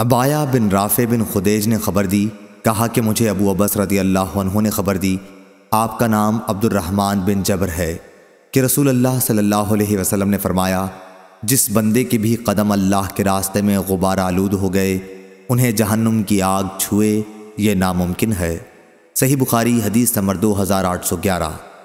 abaya बिन राफ़े बिन खुदेज ने ख़बर दी कहा कि मुझे अबू अबस रदी अल्लाह उन्होंने ख़बर दी आपका नाम अब्दुलरहमान बिन जबर है कि रसूल अल्लाह सल्लल्लाहु अलैहि वसल्लम ने फरमाया जिस बंदे के भी कदम अल्लाह के रास्ते में गुबार आलूद हो गए उन्हें जहन्नुम की आग छुए ये नामुमकिन है सही बुखारी हदीस नंबर दो हज़ार आठ सौ ग्यारह